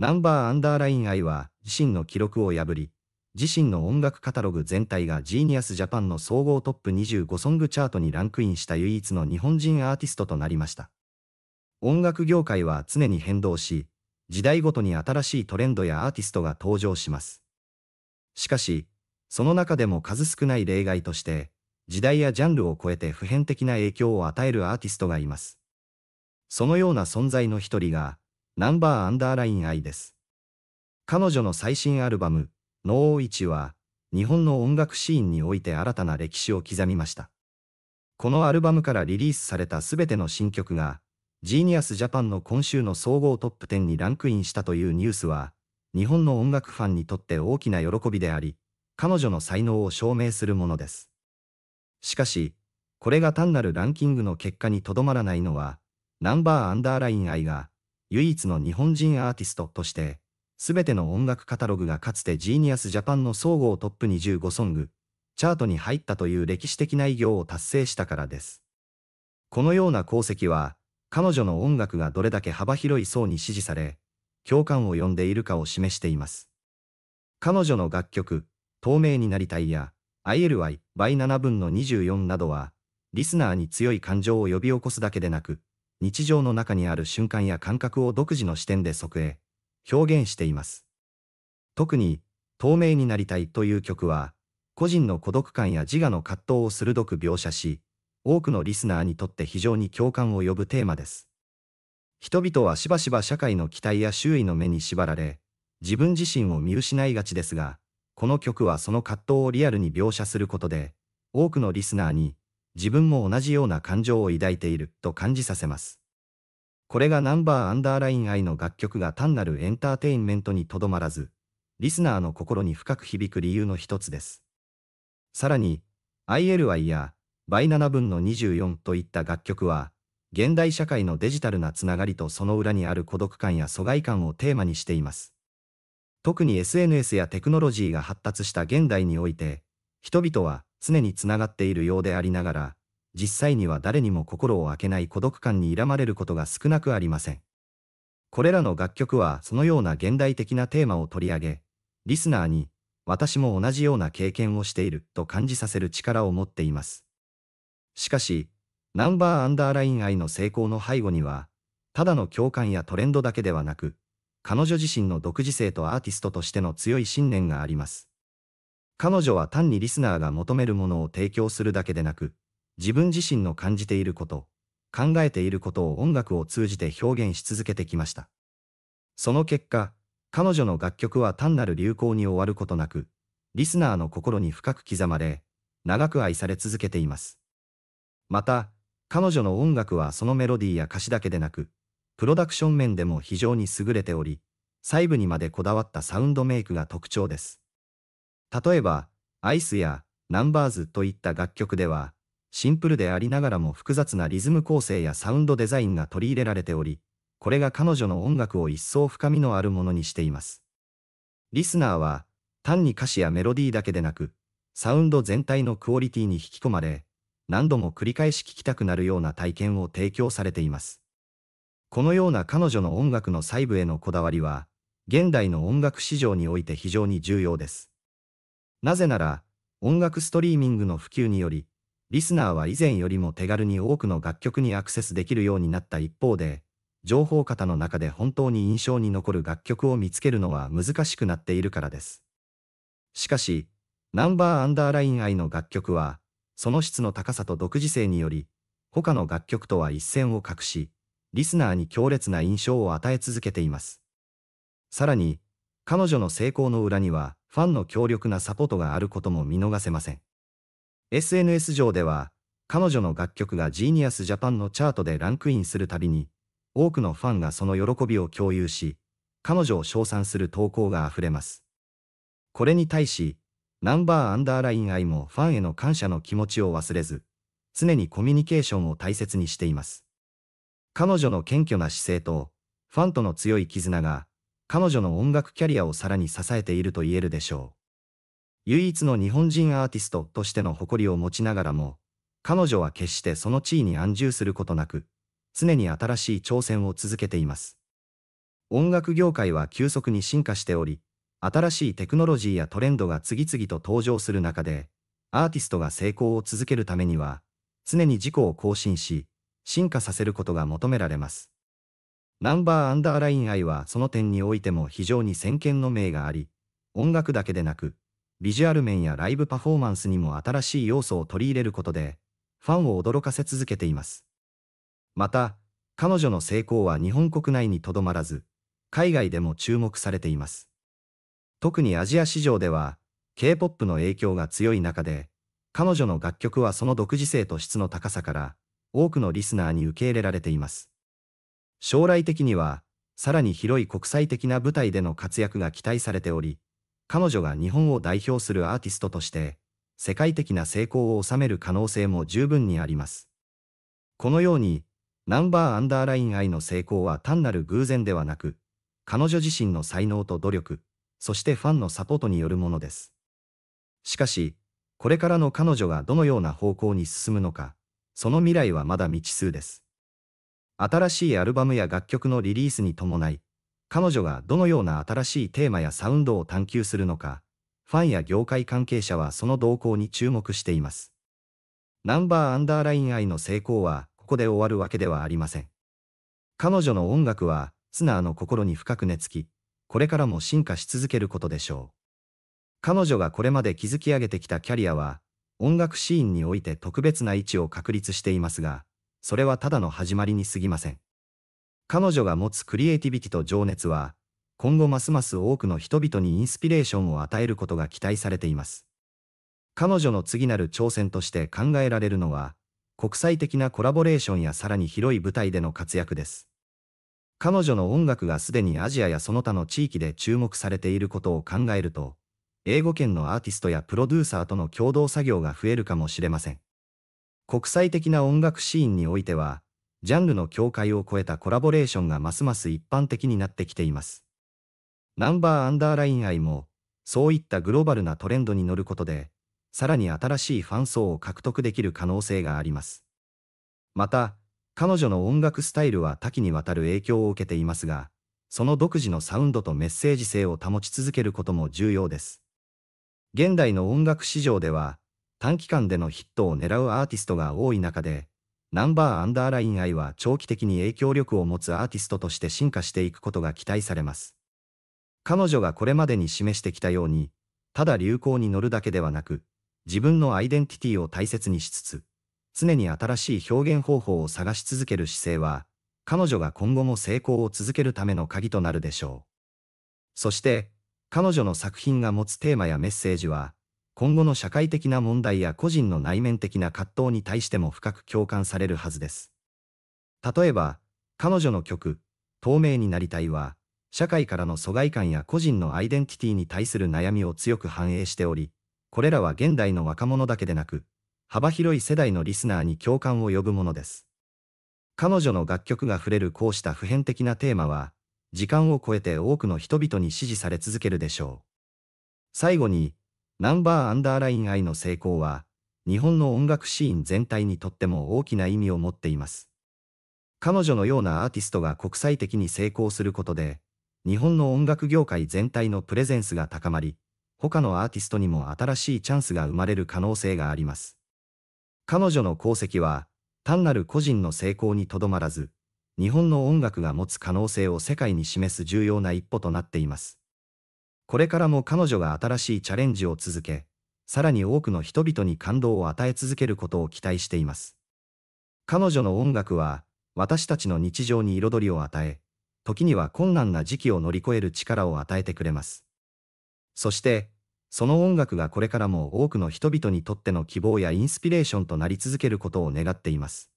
ナンバーアンダーライン I は自身の記録を破り、自身の音楽カタログ全体がジーニアスジャパンの総合トップ25ソングチャートにランクインした唯一の日本人アーティストとなりました。音楽業界は常に変動し、時代ごとに新しいトレンドやアーティストが登場します。しかし、その中でも数少ない例外として、時代やジャンルを超えて普遍的な影響を与えるアーティストがいます。そのような存在の一人が、ナンバーアンダーライン I です。彼女の最新アルバム、ノーイチは、日本の音楽シーンにおいて新たな歴史を刻みました。このアルバムからリリースされた全ての新曲が、ジーニアスジャパンの今週の総合トップ10にランクインしたというニュースは、日本の音楽ファンにとって大きな喜びであり、彼女の才能を証明するものです。しかし、これが単なるランキングの結果にとどまらないのは、ナンバーアンダーライン愛が、唯一の日本人アーティストとして、すべての音楽カタログがかつてジーニアスジャパンの総合トップ25ソング、チャートに入ったという歴史的な偉業を達成したからです。このような功績は、彼女の音楽がどれだけ幅広い層に支持され、共感を呼んでいるかを示しています。彼女の楽曲、透明になりたいや、ILY 倍7分の24などは、リスナーに強い感情を呼び起こすだけでなく、日常の中にある瞬間や感覚を独自の視点で即定、表現しています。特に、透明になりたいという曲は、個人の孤独感や自我の葛藤を鋭く描写し、多くのリスナーにとって非常に共感を呼ぶテーマです。人々はしばしば社会の期待や周囲の目に縛られ、自分自身を見失いがちですが、この曲はその葛藤をリアルに描写することで、多くのリスナーに自分も同じような感情を抱いていると感じさせます。これがナンバーアンダーライン愛の楽曲が単なるエンターテインメントにとどまらず、リスナーの心に深く響く理由の一つです。さらに、i l y や倍7分の24といった楽曲は、現代社会のデジタルなつながりとその裏にある孤独感や疎外感をテーマにしています。特に SNS やテクノロジーが発達した現代において、人々は常につながっているようでありながら、実際には誰にも心を開けない孤独感にらまれることが少なくありません。これらの楽曲はそのような現代的なテーマを取り上げ、リスナーに、私も同じような経験をしていると感じさせる力を持っています。しかし、ナンバーアンダーライン愛の成功の背後には、ただの共感やトレンドだけではなく、彼女自身の独自性とアーティストとしての強い信念があります。彼女は単にリスナーが求めるものを提供するだけでなく、自分自身の感じていること、考えていることを音楽を通じて表現し続けてきました。その結果、彼女の楽曲は単なる流行に終わることなく、リスナーの心に深く刻まれ、長く愛され続けています。また、彼女の音楽はそのメロディーや歌詞だけでなく、プロダクション面でも非常に優れており、細部にまでこだわったサウンドメイクが特徴です。例えば、アイスやナンバーズといった楽曲では、シンプルでありながらも複雑なリズム構成やサウンドデザインが取り入れられており、これが彼女の音楽を一層深みのあるものにしています。リスナーは、単に歌詞やメロディーだけでなく、サウンド全体のクオリティに引き込まれ、何度も繰り返し聴きたくなるような体験を提供されています。このような彼女の音楽の細部へのこだわりは、現代の音楽市場において非常に重要です。なぜなら、音楽ストリーミングの普及により、リスナーは以前よりも手軽に多くの楽曲にアクセスできるようになった一方で、情報型の中で本当に印象に残る楽曲を見つけるのは難しくなっているからです。しかし、ナンバーアンダーライン愛の楽曲は、その質の高さと独自性により、他の楽曲とは一線を画し、リスナーに強烈な印象を与え続けています。さらに、彼女の成功の裏には、ファンの強力なサポートがあることも見逃せません。SNS 上では、彼女の楽曲がジーニアスジャパンのチャートでランクインするたびに、多くのファンがその喜びを共有し、彼女を称賛する投稿が溢れます。これに対し、ナンバーアンダーライン愛もファンへの感謝の気持ちを忘れず、常にコミュニケーションを大切にしています。彼女の謙虚な姿勢と、ファンとの強い絆が、彼女の音楽キャリアをさらに支えていると言えるでしょう。唯一の日本人アーティストとしての誇りを持ちながらも、彼女は決してその地位に安住することなく、常に新しい挑戦を続けています。音楽業界は急速に進化しており、新しいテクノロジーやトレンドが次々と登場する中で、アーティストが成功を続けるためには、常に自己を更新し、進化させることが求められます。ナンバーアンダーラインアイはその点においても非常に先見の明があり、音楽だけでなく、ビジュアル面やライブパフォーマンスにも新しい要素を取り入れることで、ファンを驚かせ続けています。また、彼女の成功は日本国内にとどまらず、海外でも注目されています。特にアジア市場では、K-POP の影響が強い中で、彼女の楽曲はその独自性と質の高さから、多くのリスナーに受け入れられています。将来的には、さらに広い国際的な舞台での活躍が期待されており、彼女が日本を代表するアーティストとして、世界的な成功を収める可能性も十分にあります。このように、ナンバーアンダーライン愛の成功は単なる偶然ではなく、彼女自身の才能と努力、そしてファンのサポートによるものです。しかし、これからの彼女がどのような方向に進むのか、その未来はまだ未知数です。新しいアルバムや楽曲のリリースに伴い、彼女がどのような新しいテーマやサウンドを探求するのか、ファンや業界関係者はその動向に注目しています。ナンバーアンダーライン愛の成功は、ここで終わるわけではありません。彼女の音楽は、ツナーの心に深く根付き、これからも進化し続けることでしょう。彼女がこれまで築き上げてきたキャリアは、音楽シーンにおいて特別な位置を確立していますが、それはただの始まりに過ぎません。彼女が持つクリエイティビティと情熱は、今後ますます多くの人々にインスピレーションを与えることが期待されています。彼女の次なる挑戦として考えられるのは、国際的なコラボレーションやさらに広い舞台での活躍です。彼女の音楽がすでにアジアやその他の地域で注目されていることを考えると、英語圏のアーティストやプロデューサーとの共同作業が増えるかもしれません。国際的な音楽シーンにおいては、ジャンルの境界を超えたコラボレーションがますます一般的になってきています。ナンバーアンダーライン愛も、そういったグローバルなトレンドに乗ることで、さらに新しいファン層を獲得できる可能性があります。また、彼女の音楽スタイルは多岐にわたる影響を受けていますが、その独自のサウンドとメッセージ性を保ち続けることも重要です。現代の音楽市場では、短期間でのヒットを狙うアーティストが多い中で、ナンバーアンダーライン愛は長期的に影響力を持つアーティストとして進化していくことが期待されます。彼女がこれまでに示してきたように、ただ流行に乗るだけではなく、自分のアイデンティティを大切にしつつ、常に新しい表現方法を探し続ける姿勢は、彼女が今後も成功を続けるための鍵となるでしょう。そして、彼女の作品が持つテーマやメッセージは、今後の社会的な問題や個人の内面的な葛藤に対しても深く共感されるはずです。例えば、彼女の曲、透明になりたいは、社会からの疎外感や個人のアイデンティティに対する悩みを強く反映しており、これらは現代の若者だけでなく、幅広い世代のリスナーに共感を呼ぶものです。彼女の楽曲が触れるこうした普遍的なテーマは、時間を超えて多くの人々に支持され続けるでしょう。最後に、ナンバーアンダーライン愛の成功は、日本の音楽シーン全体にとっても大きな意味を持っています。彼女のようなアーティストが国際的に成功することで、日本の音楽業界全体のプレゼンスが高まり、他のアーティストにも新しいチャンスが生まれる可能性があります。彼女の功績は、単なる個人の成功にとどまらず、日本の音楽が持つ可能性を世界に示す重要な一歩となっています。これからも彼女が新しいチャレンジを続け、さらに多くの人々に感動を与え続けることを期待しています。彼女の音楽は、私たちの日常に彩りを与え、時には困難な時期を乗り越える力を与えてくれます。そして、その音楽がこれからも多くの人々にとっての希望やインスピレーションとなり続けることを願っています。